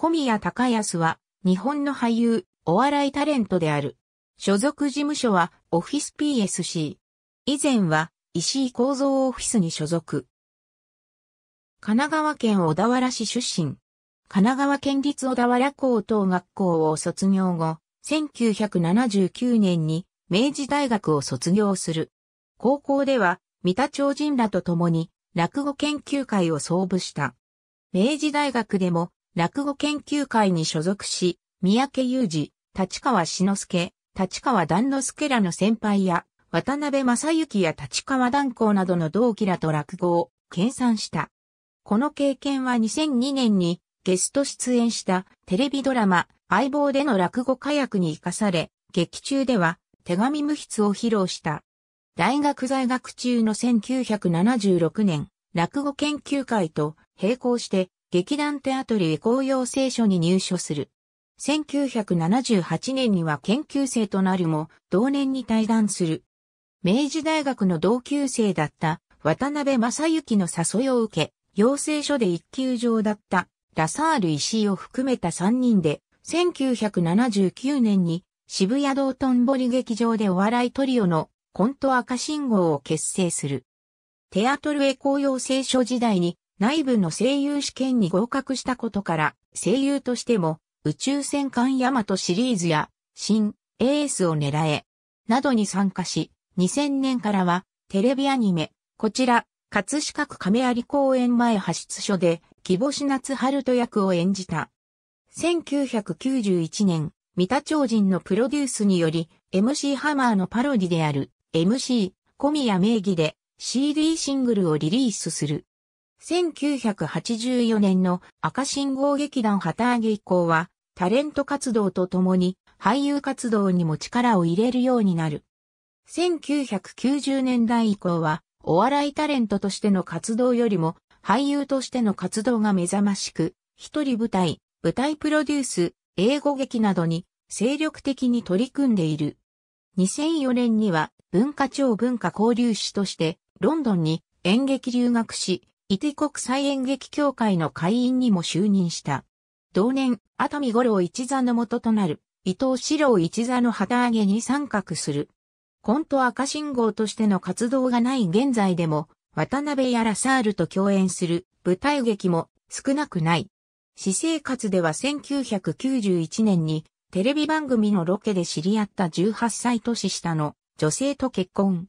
小宮隆康は、日本の俳優、お笑いタレントである。所属事務所は、オフィス PSC。以前は、石井構造オフィスに所属。神奈川県小田原市出身。神奈川県立小田原高等学校を卒業後、1979年に明治大学を卒業する。高校では、三田町人らと共に落語研究会を創部した。明治大学でも落語研究会に所属し、三宅裕二、立川志之助、立川段之助らの先輩や、渡辺正幸や立川断行などの同期らと落語を研鑽した。この経験は2002年にゲスト出演したテレビドラマ相棒での落語火薬に活かされ、劇中では手紙無筆を披露した。大学在学中の1976年、落語研究会と並行して劇団テアトリエ公用聖書に入所する。1978年には研究生となるも、同年に退団する。明治大学の同級生だった渡辺正幸の誘いを受け、養成所で一級上だったラサール石井を含めた3人で、1979年に渋谷道頓堀劇場でお笑いトリオのコント赤信号を結成する。テアトルエ公用聖書時代に内部の声優試験に合格したことから、声優としても、宇宙戦艦ヤマトシリーズや、新、エースを狙え、などに参加し、2000年からは、テレビアニメ、こちら、葛飾区亀有公園前派出所で、木星夏春人役を演じた。1991年、三田超人のプロデュースにより、MC ハマーのパロディである、MC、小宮名義で、CD シングルをリリースする。1984年の赤信号劇団旗揚げ以降は、タレント活動とともに俳優活動にも力を入れるようになる。1990年代以降は、お笑いタレントとしての活動よりも、俳優としての活動が目覚ましく、一人舞台、舞台プロデュース、英語劇などに精力的に取り組んでいる。2004年には文化庁文化交流士としてロンドンに演劇留学し、伊手国際演劇協会の会員にも就任した。同年、熱海五郎一座の元となる、伊藤四郎一座の旗揚げに参画する。コント赤信号としての活動がない現在でも、渡辺やラサールと共演する舞台劇も少なくない。私生活では1991年にテレビ番組のロケで知り合った18歳年下の女性と結婚。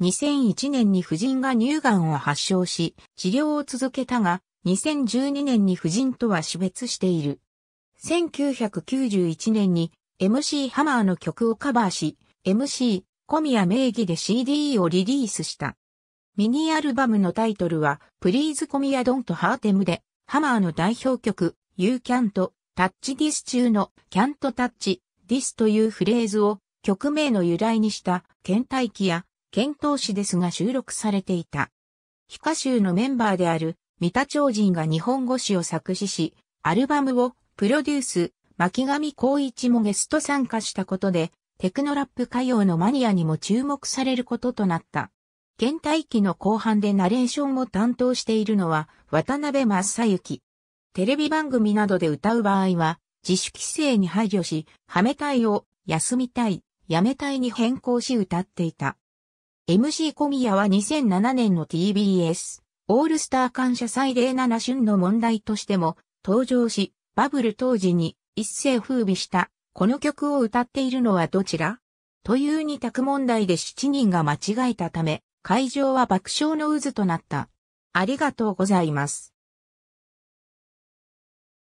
2001年に夫人が乳がんを発症し、治療を続けたが、2012年に夫人とは死別している。1991年に MC ハマーの曲をカバーし、MC 小宮名義で CD をリリースした。ミニアルバムのタイトルは、プリーズコミヤドンとハーテムで、ハマーの代表曲、You Can't Touch This 中の Can't Touch This というフレーズを曲名の由来にした、倦怠期や剣闘誌ですが収録されていた。ヒカ州のメンバーである、三田超人が日本語詞を作詞し、アルバムをプロデュース、巻上光一もゲスト参加したことで、テクノラップ歌謡のマニアにも注目されることとなった。現代期の後半でナレーションを担当しているのは渡辺正幸。テレビ番組などで歌う場合は、自主規制に配慮し、はめたいを休みたい、やめたいに変更し歌っていた。MC 小宮は2007年の TBS オールスター感謝祭で7旬の問題としても登場し、バブル当時に一世風靡したこの曲を歌っているのはどちらという二択問題で7人が間違えたため、会場は爆笑の渦となった。ありがとうございます。